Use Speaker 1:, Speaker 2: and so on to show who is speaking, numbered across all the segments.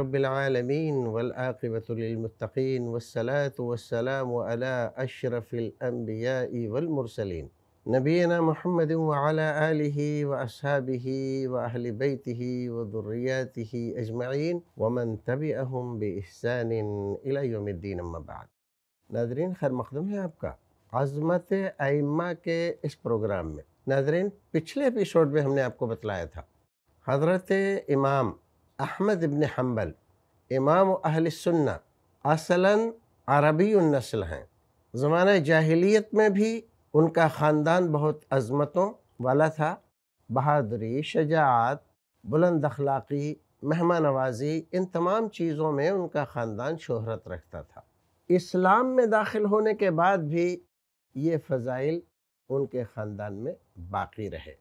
Speaker 1: رب العالمين والعاقبة للمتقين والصلاة والسلام على أشرف الأنبياء والمرسلين نبينا محمد وعلى آله وأصحابه وأهل بيته وذرياته أجمعين ومن تبعهم بإحسان إلى يوم الدين أما بعد ناظرين خير مقدم ہے آپ کا عظمت ائمہ کے اس پروگرام میں ناظرین پچھلے اپیسوڈ میں ہم نے آپ کو بتلایا تھا حضرت امام احمد ابن حنبل امام اہل سنہ اصلاً عربی النسل ہیں زمانہ جاہلیت میں بھی ان کا خاندان بہت عظمتوں والا تھا بہادری شجاعت بلند اخلاقی مہمان نوازی ان تمام چیزوں میں ان کا خاندان شہرت رکھتا تھا اسلام میں داخل ہونے کے بعد بھی یہ فضائل ان کے خاندان میں باقی رہے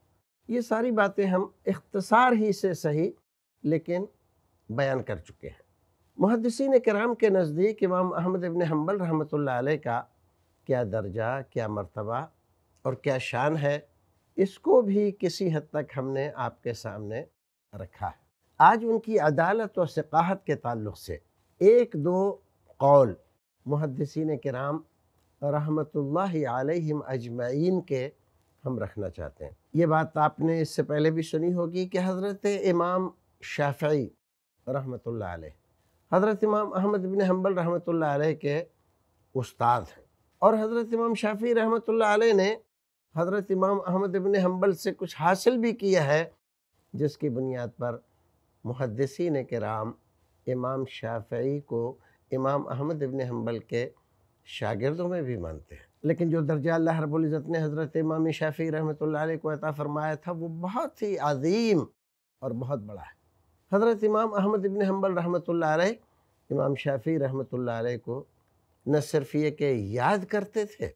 Speaker 1: یہ ساری باتیں ہم اختصار ہی سے صحیح لیکن بیان کر چکے ہیں محدثین کرام کے نزدیک امام احمد ابن حنبل رحمۃ اللہ علیہ کا کیا درجہ کیا مرتبہ اور کیا شان ہے اس کو بھی کسی حد تک ہم نے آپ کے سامنے رکھا ہے آج ان کی عدالت و ثقاحت کے تعلق سے ایک دو قول محدثین کرام رحمۃ اللہ علیہم اجمعین کے ہم رکھنا چاہتے ہیں یہ بات آپ نے اس سے پہلے بھی سنی ہوگی کہ حضرت امام شافعی رحمۃ اللہ علیہ حضرت امام احمد بن حنبل رحمۃ اللہ علیہ کے استاد ہیں اور حضرت امام شافعی رحمۃ اللہ علیہ نے حضرت امام احمد بن حنبل سے کچھ حاصل بھی کیا ہے جس کی بنیاد پر محدثین کرام امام شافعی کو امام احمد ابن حنبل کے شاگردوں میں بھی مانتے ہیں لیکن جو درجہ اللہ رب العزت نے حضرت امام شافی رحمۃ اللہ علیہ کو عطا فرمایا تھا وہ بہت ہی عظیم اور بہت بڑا ہے حضرت امام احمد ابن حنبل رحمۃ اللہ علیہ امام شافی رحمۃ اللہ علیہ کو نہ صرف یہ کہ یاد کرتے تھے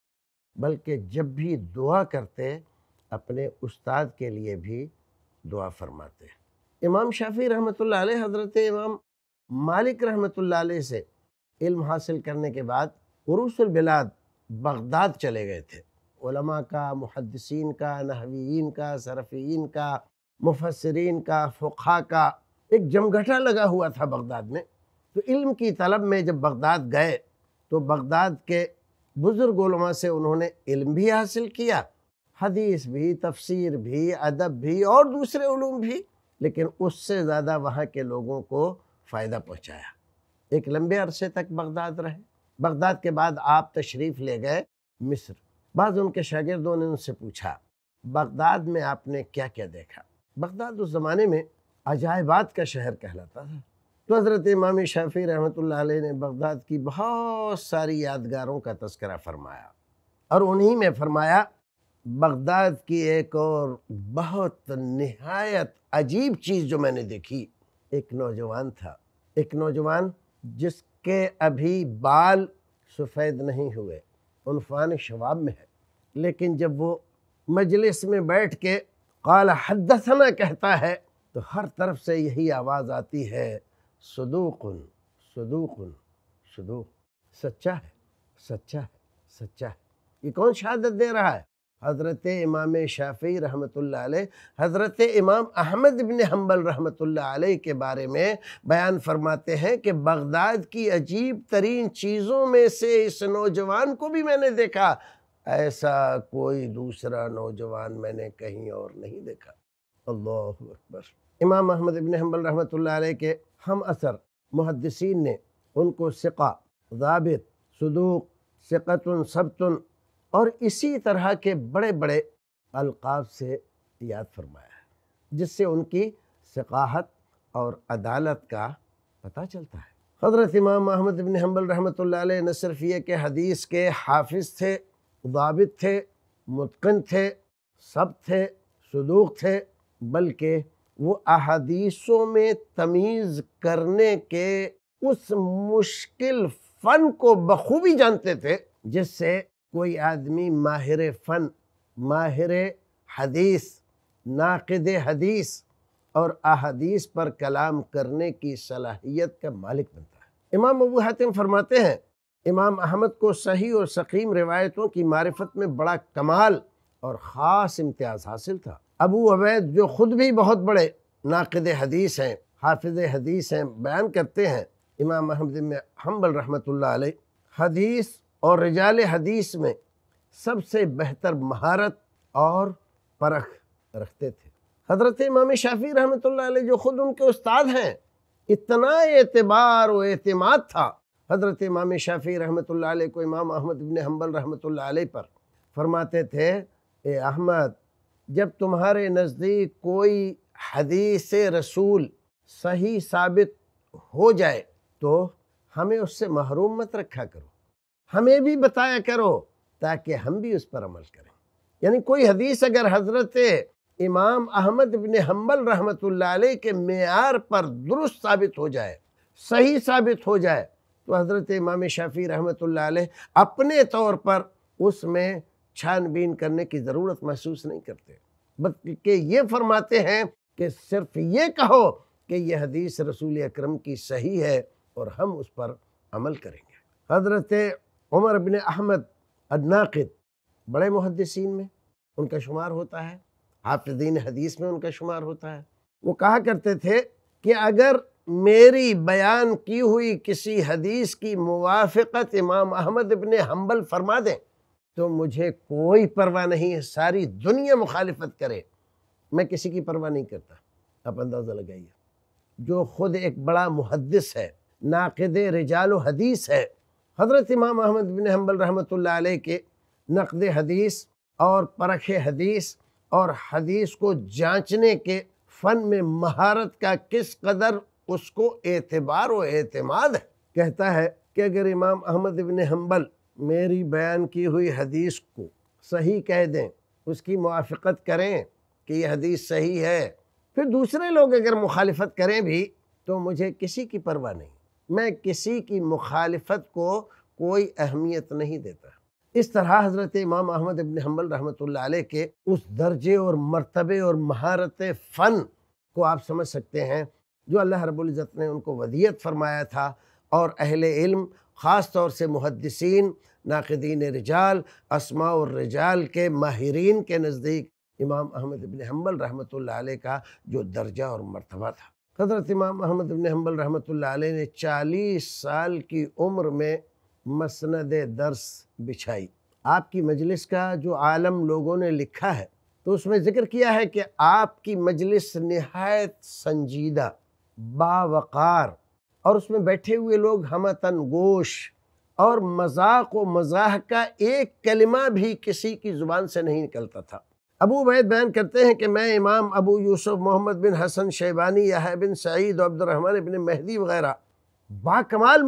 Speaker 1: بلکہ جب بھی دعا کرتے اپنے استاد کے لیے بھی دعا فرماتے امام شافی رحمۃ اللہ علیہ حضرت امام مالک رحمۃ اللہ علیہ سے علم حاصل کرنے کے بعد عروس البلاد بغداد چلے گئے تھے علماء کا محدثین کا نحویین کا صرفین کا مفسرین کا فقہ کا ایک جمگٹا لگا ہوا تھا بغداد میں تو علم کی طلب میں جب بغداد گئے تو بغداد کے بزرگ علماء سے انہوں نے علم بھی حاصل کیا حدیث بھی تفسیر بھی ادب بھی اور دوسرے علوم بھی لیکن اس سے زیادہ وہاں کے لوگوں کو فائدہ پہنچایا ایک لمبے عرصے تک بغداد رہے بغداد کے بعد آپ تشریف لے گئے مصر بعض ان کے شاگردوں نے ان سے پوچھا بغداد میں آپ نے کیا کیا دیکھا بغداد اس زمانے میں عجائبات کا شہر کہلاتا تھا تو حضرت امام شافی رحمۃ اللہ علیہ نے بغداد کی بہت ساری یادگاروں کا تذکرہ فرمایا اور انہی میں فرمایا بغداد کی ایک اور بہت نہایت عجیب چیز جو میں نے دیکھی ایک نوجوان تھا ایک نوجوان جس کے ابھی بال سفید نہیں ہوئے عنفان شواب میں ہے لیکن جب وہ مجلس میں بیٹھ کے قال حدثنا کہتا ہے تو ہر طرف سے یہی آواز آتی ہے صدوقن صدوقن صدوق سچا ہے سچا ہے سچا ہے یہ کون شہادت دے رہا ہے حضرت امام شافی رحمۃ اللہ علیہ حضرت امام احمد بن حنبل رحمۃ اللہ علیہ کے بارے میں بیان فرماتے ہیں کہ بغداد کی عجیب ترین چیزوں میں سے اس نوجوان کو بھی میں نے دیکھا ایسا کوئی دوسرا نوجوان میں نے کہیں اور نہیں دیکھا اللہ اکبر امام محمد ابن حنبل رحمۃ اللہ علیہ کے ہم اثر محدثین نے ان کو سقہ ذابط صدوق سقتن سبتن اور اسی طرح کے بڑے بڑے القاب سے یاد فرمایا ہے جس سے ان کی ثقاحت اور عدالت کا پتہ چلتا ہے حضرت امام محمد ابن حنبل رحمۃ اللہ علیہ نہ صرف یہ کہ حدیث کے حافظ تھے ضابط تھے متقن تھے سب تھے صدوق تھے بلکہ وہ احادیثوں میں تمیز کرنے کے اس مشکل فن کو بخوبی جانتے تھے جس سے کوئی آدمی ماہر فن ماہر حدیث ناقد حدیث اور احادیث پر کلام کرنے کی صلاحیت کا مالک بنتا ہے امام ابو حاتم فرماتے ہیں امام احمد کو صحیح اور سقیم روایتوں کی معرفت میں بڑا کمال اور خاص امتیاز حاصل تھا ابو عبید جو خود بھی بہت بڑے ناقد حدیث ہیں حافظ حدیث ہیں بیان کرتے ہیں امام احمد میں حنبل رحمۃ اللہ علیہ حدیث اور رجال حدیث میں سب سے بہتر مہارت اور پرکھ رکھتے تھے حضرت امام شافی رحمۃ اللہ علیہ جو خود ان کے استاد ہیں اتنا اعتبار و اعتماد تھا حضرت امام شافی رحمۃ اللہ علیہ کو امام احمد بن حنبل رحمۃ اللہ علیہ پر فرماتے تھے اے احمد جب تمہارے نزدیک کوئی حدیث رسول صحیح ثابت ہو جائے تو ہمیں اس سے محروم مت رکھا کرو ہمیں بھی بتایا کرو تاکہ ہم بھی اس پر عمل کریں یعنی کوئی حدیث اگر حضرت امام احمد بن حمل رحمۃ اللہ علیہ کے معیار پر درست ثابت ہو جائے صحیح ثابت ہو جائے تو حضرت امام شافی رحمۃ اللہ علیہ اپنے طور پر اس میں چھان بین کرنے کی ضرورت محسوس نہیں کرتے بلکہ یہ فرماتے ہیں کہ صرف یہ کہو کہ یہ حدیث رسول اکرم کی صحیح ہے اور ہم اس پر عمل کریں گے حضرت عمر بن احمد الناقد بڑے محدثین میں ان کا شمار ہوتا ہے حافظین حدیث میں ان کا شمار ہوتا ہے وہ کہا کرتے تھے کہ اگر میری بیان کی ہوئی کسی حدیث کی موافقت امام احمد ابن حنبل فرما دیں تو مجھے کوئی پرواہ نہیں ہے ساری دنیا مخالفت کرے میں کسی کی پرواہ نہیں کرتا آپ اندازہ لگائیے جو خود ایک بڑا محدث ہے ناقد رجال و حدیث ہے حضرت امام احمد بن حنبل رحمۃ اللہ علیہ کے نقد حدیث اور پرکھ حدیث اور حدیث کو جانچنے کے فن میں مہارت کا کس قدر اس کو اعتبار و اعتماد ہے کہتا ہے کہ اگر امام احمد بن حنبل میری بیان کی ہوئی حدیث کو صحیح کہہ دیں اس کی موافقت کریں کہ یہ حدیث صحیح ہے پھر دوسرے لوگ اگر مخالفت کریں بھی تو مجھے کسی کی پرواہ نہیں میں کسی کی مخالفت کو کوئی اہمیت نہیں دیتا اس طرح حضرت امام احمد ابن حنبل رحمۃ اللہ علیہ کے اس درجے اور مرتبے اور مہارت فن کو آپ سمجھ سکتے ہیں جو اللہ رب العزت نے ان کو ودیت فرمایا تھا اور اہل علم خاص طور سے محدثین ناقدین رجال اسماء الرجال کے ماہرین کے نزدیک امام احمد ابن حنبل رحمۃ اللہ علیہ کا جو درجہ اور مرتبہ تھا حضرت امام احمد ابن حنبل رحمۃ اللہ علیہ نے چالیس سال کی عمر میں مسند درس بچھائی آپ کی مجلس کا جو عالم لوگوں نے لکھا ہے تو اس میں ذکر کیا ہے کہ آپ کی مجلس نہایت سنجیدہ باوقار اور اس میں بیٹھے ہوئے لوگ ہمتن گوش اور مذاق و مزاح کا ایک کلمہ بھی کسی کی زبان سے نہیں نکلتا تھا ابو عبید بیان کرتے ہیں کہ میں امام ابو یوسف محمد بن حسن شیبانی یحیٰ بن سعید و عبد الرحمن ابن مہدی وغیرہ با کمال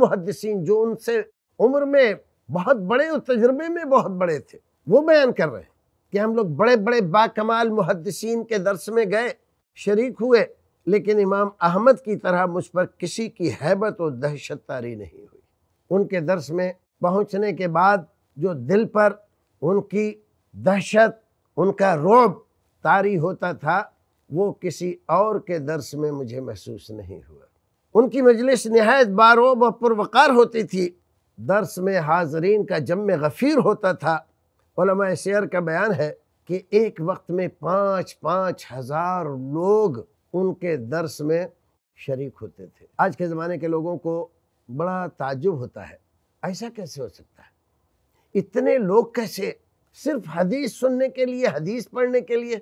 Speaker 1: جو ان سے عمر میں بہت بڑے اور تجربے میں بہت بڑے تھے وہ بیان کر رہے ہیں کہ ہم لوگ بڑے بڑے با کمال کے درس میں گئے شریک ہوئے لیکن امام احمد کی طرح مجھ پر کسی کی حیبت و دہشت تاری نہیں ہوئی ان کے درس میں پہنچنے کے بعد جو دل پر ان کی دہشت ان کا روب طاری ہوتا تھا وہ کسی اور کے درس میں مجھے محسوس نہیں ہوا ان کی مجلس نہایت باروب و پروقار ہوتی تھی درس میں حاضرین کا جم غفیر ہوتا تھا علماء سیر کا بیان ہے کہ ایک وقت میں پانچ پانچ ہزار لوگ ان کے درس میں شریک ہوتے تھے آج کے زمانے کے لوگوں کو بڑا تعجب ہوتا ہے ایسا کیسے ہو سکتا ہے اتنے لوگ کیسے صرف حدیث سننے کے لیے حدیث پڑھنے کے لیے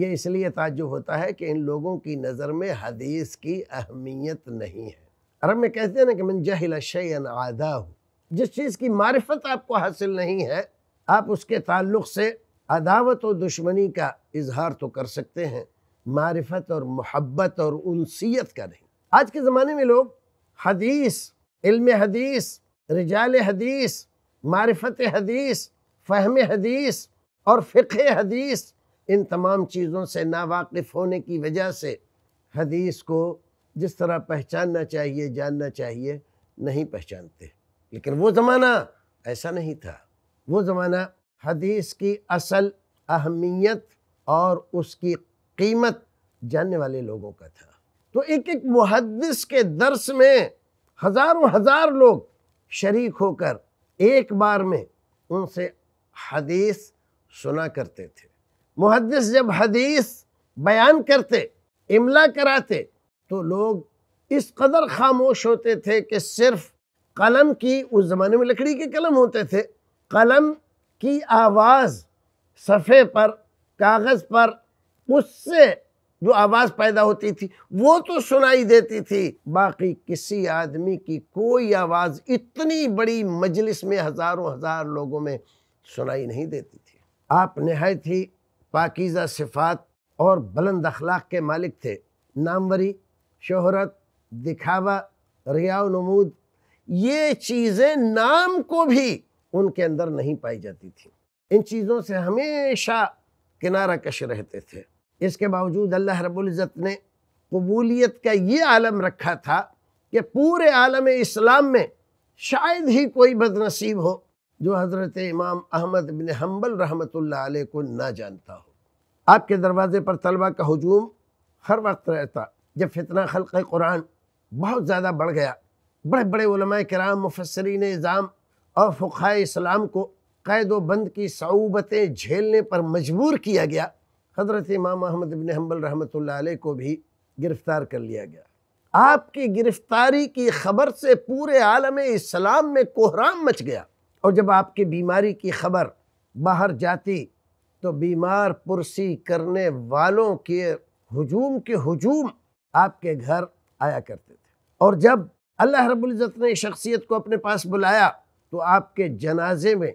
Speaker 1: یہ اس لیے تعجب ہوتا ہے کہ ان لوگوں کی نظر میں حدیث کی اہمیت نہیں ہے عرب میں کہتے ہیں نا کہ ہوں جس چیز کی معرفت آپ کو حاصل نہیں ہے آپ اس کے تعلق سے عداوت و دشمنی کا اظہار تو کر سکتے ہیں معرفت اور محبت اور انسیت کا نہیں آج کے زمانے میں لوگ حدیث علم حدیث رجال حدیث معرفت حدیث فہم حدیث اور فقہ حدیث ان تمام چیزوں سے ناواقف ہونے کی وجہ سے حدیث کو جس طرح پہچاننا چاہیے جاننا چاہیے نہیں پہچانتے لیکن وہ زمانہ ایسا نہیں تھا وہ زمانہ حدیث کی اصل اہمیت اور اس کی قیمت جاننے والے لوگوں کا تھا تو ایک ایک محدث کے درس میں ہزاروں ہزار لوگ شریک ہو کر ایک بار میں ان سے حدیث سنا کرتے تھے محدث جب حدیث بیان کرتے املا کراتے تو لوگ اس قدر خاموش ہوتے تھے کہ صرف قلم کی اس زمانے میں لکڑی کے قلم ہوتے تھے قلم کی آواز صفحے پر کاغذ پر اس سے جو آواز پیدا ہوتی تھی وہ تو سنائی دیتی تھی باقی کسی آدمی کی کوئی آواز اتنی بڑی مجلس میں ہزاروں ہزار لوگوں میں سنائی نہیں دیتی تھی آپ نہایت ہی پاکیزہ صفات اور بلند اخلاق کے مالک تھے ناموری شہرت دکھاوا ریا و نمود یہ چیزیں نام کو بھی ان کے اندر نہیں پائی جاتی تھیں ان چیزوں سے ہمیشہ کنارہ کش رہتے تھے اس کے باوجود اللہ رب العزت نے قبولیت کا یہ عالم رکھا تھا کہ پورے عالم اسلام میں شاید ہی کوئی بد نصیب ہو جو حضرت امام احمد بن حنبل رحمت اللہ علیہ کو نہ جانتا ہو آپ کے دروازے پر طلبہ کا ہجوم ہر وقت رہتا جب فتنہ خلق قرآن بہت زیادہ بڑھ گیا بڑے بڑے علماء کرام مفسرین نظام اور فقہ اسلام کو قید و بند کی صعوبتیں جھیلنے پر مجبور کیا گیا حضرت امام محمد ابن حنبل رحمۃ اللہ علیہ کو بھی گرفتار کر لیا گیا آپ کی گرفتاری کی خبر سے پورے عالم اسلام میں کوہرام مچ گیا اور جب آپ کی بیماری کی خبر باہر جاتی تو بیمار پرسی کرنے والوں کے ہجوم کے ہجوم آپ کے گھر آیا کرتے تھے اور جب اللہ رب العزت نے شخصیت کو اپنے پاس بلایا تو آپ کے جنازے میں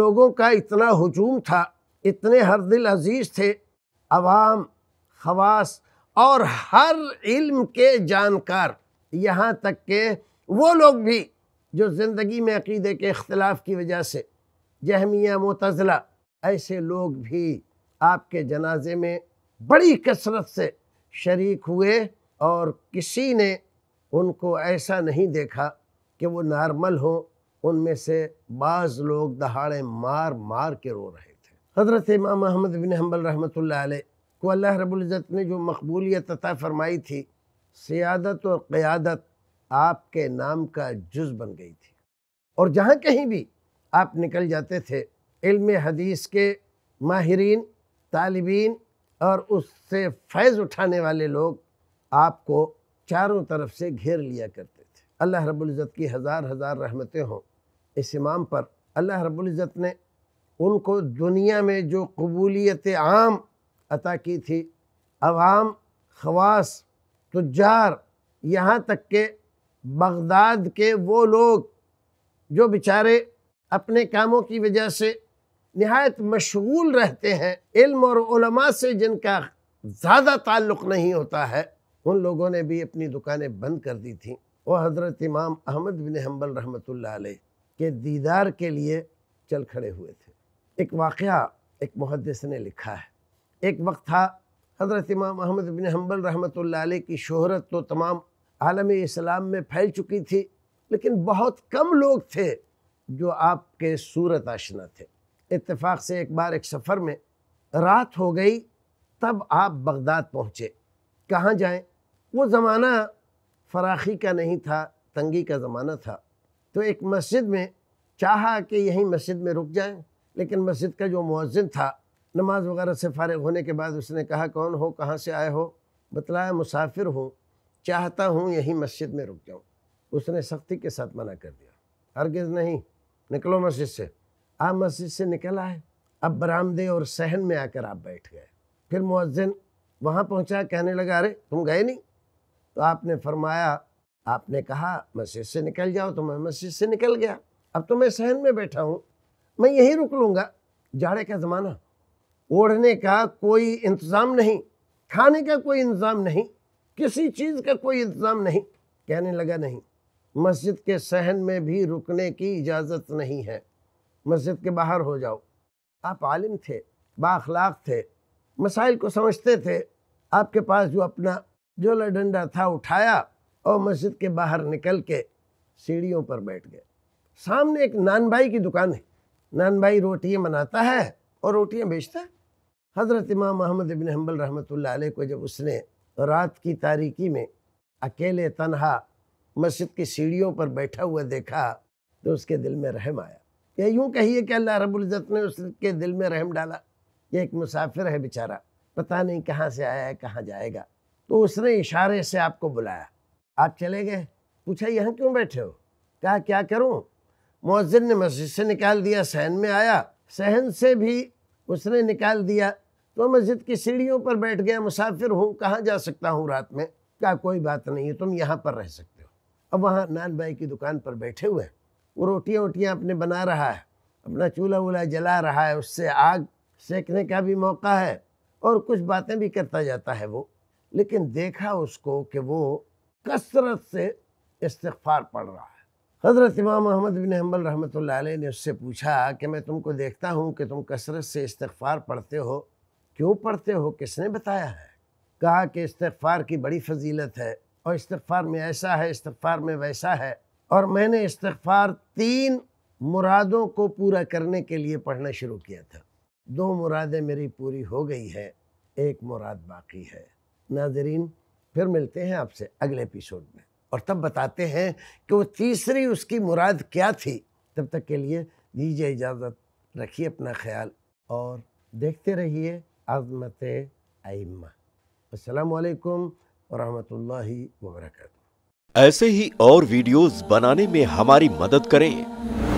Speaker 1: لوگوں کا اتنا ہجوم تھا اتنے ہر دل عزیز تھے عوام خواص اور ہر علم کے جانکار یہاں تک کہ وہ لوگ بھی جو زندگی میں عقیدے کے اختلاف کی وجہ سے جہمیہ متضلہ ایسے لوگ بھی آپ کے جنازے میں بڑی کثرت سے شریک ہوئے اور کسی نے ان کو ایسا نہیں دیکھا کہ وہ نارمل ہوں ان میں سے بعض لوگ دہاڑے مار مار کے رو رہے حضرت امام محمد حنبل رحمۃ اللہ علیہ کو اللہ رب العزت نے جو مقبولیت عطا فرمائی تھی سیادت اور قیادت آپ کے نام کا جز بن گئی تھی اور جہاں کہیں بھی آپ نکل جاتے تھے علم حدیث کے ماہرین طالبین اور اس سے فیض اٹھانے والے لوگ آپ کو چاروں طرف سے گھیر لیا کرتے تھے اللہ رب العزت کی ہزار ہزار رحمتیں ہوں اس امام پر اللہ رب العزت نے ان کو دنیا میں جو قبولیت عام عطا کی تھی عوام خواص تجار یہاں تک کہ بغداد کے وہ لوگ جو بیچارے اپنے کاموں کی وجہ سے نہایت مشغول رہتے ہیں علم اور علماء سے جن کا زیادہ تعلق نہیں ہوتا ہے ان لوگوں نے بھی اپنی دکانیں بند کر دی تھیں وہ حضرت امام احمد بن حنبل رحمۃ اللہ علیہ کے دیدار کے لیے چل کھڑے ہوئے تھے ایک واقعہ ایک محدث نے لکھا ہے ایک وقت تھا حضرت امام محمد بن حنبل رحمۃ اللہ علیہ کی شہرت تو تمام عالم اسلام میں پھیل چکی تھی لیکن بہت کم لوگ تھے جو آپ کے صورت آشنا تھے اتفاق سے ایک بار ایک سفر میں رات ہو گئی تب آپ بغداد پہنچے کہاں جائیں وہ زمانہ فراخی کا نہیں تھا تنگی کا زمانہ تھا تو ایک مسجد میں چاہا کہ یہیں مسجد میں رک جائیں لیکن مسجد کا جو مؤذن تھا نماز وغیرہ سے فارغ ہونے کے بعد اس نے کہا کون ہو کہاں سے آئے ہو بتلایا مسافر ہوں چاہتا ہوں یہی مسجد میں رک جاؤں اس نے سختی کے ساتھ منع کر دیا ہرگز نہیں نکلو مسجد سے آپ مسجد سے نکل آئے اب برآمدے اور صحن میں آ کر آپ بیٹھ گئے پھر مؤذن وہاں پہنچا کہنے لگا ارے تم گئے نہیں تو آپ نے فرمایا آپ نے کہا مسجد سے نکل جاؤ تو میں مسجد سے نکل گیا اب تو میں صحن میں بیٹھا ہوں میں یہی رک لوں گا جاڑے کا زمانہ اوڑھنے کا کوئی انتظام نہیں کھانے کا کوئی انتظام نہیں کسی چیز کا کوئی انتظام نہیں کہنے لگا نہیں مسجد کے صحن میں بھی رکنے کی اجازت نہیں ہے مسجد کے باہر ہو جاؤ آپ عالم تھے با اخلاق تھے مسائل کو سمجھتے تھے آپ کے پاس جو اپنا جو ڈنڈا تھا اٹھایا اور مسجد کے باہر نکل کے سیڑھیوں پر بیٹھ گئے سامنے ایک نان بھائی کی دکان ہے نان بھائی روٹیاں بناتا ہے اور روٹیاں بیچتا ہے حضرت امام محمد ابن حنبل رحمۃ اللہ علیہ کو جب اس نے رات کی تاریکی میں اکیلے تنہا مسجد کی سیڑھیوں پر بیٹھا ہوا دیکھا تو اس کے دل میں رحم آیا یا یوں کہیے کہ اللہ رب العزت نے اس کے دل میں رحم ڈالا یہ ایک مسافر ہے بیچارہ پتہ نہیں کہاں سے آیا ہے کہاں جائے گا تو اس نے اشارے سے آپ کو بلایا آپ چلے گئے پوچھا یہاں کیوں بیٹھے ہو کہا کیا کروں مؤذن نے مسجد سے نکال دیا سہن میں آیا سہن سے بھی اس نے نکال دیا تو مسجد کی سیڑھیوں پر بیٹھ گیا مسافر ہوں کہاں جا سکتا ہوں رات میں کہا کوئی بات نہیں ہے تم یہاں پر رہ سکتے ہو اب وہاں نان بھائی کی دکان پر بیٹھے ہوئے ہیں وہ روٹیاں ووٹیاں اپنے بنا رہا ہے اپنا چولہا وولہ جلا رہا ہے اس سے آگ سینکنے کا بھی موقع ہے اور کچھ باتیں بھی کرتا جاتا ہے وہ لیکن دیکھا اس کو کہ وہ کثرت سے استغفار پڑ رہا ہے حضرت امام محمد بن حنبل رحمۃ اللہ علیہ نے اس سے پوچھا کہ میں تم کو دیکھتا ہوں کہ تم کثرت سے استغفار پڑھتے ہو کیوں پڑھتے ہو کس نے بتایا ہے کہا کہ استغفار کی بڑی فضیلت ہے اور استغفار میں ایسا ہے استغفار میں ویسا ہے اور میں نے استغفار تین مرادوں کو پورا کرنے کے لیے پڑھنا شروع کیا تھا دو مرادیں میری پوری ہو گئی ہے ایک مراد باقی ہے ناظرین پھر ملتے ہیں آپ سے اگلے اپیسوڈ میں اور تب بتاتے ہیں کہ وہ تیسری اس کی مراد کیا تھی تب تک کے لیے دیجیے اجازت رکھیے اپنا خیال اور دیکھتے رہیے عظمت ائمہ السلام علیکم ورحمۃ اللہ وبرکاتہ ایسے ہی اور ویڈیوز بنانے میں ہماری مدد کریں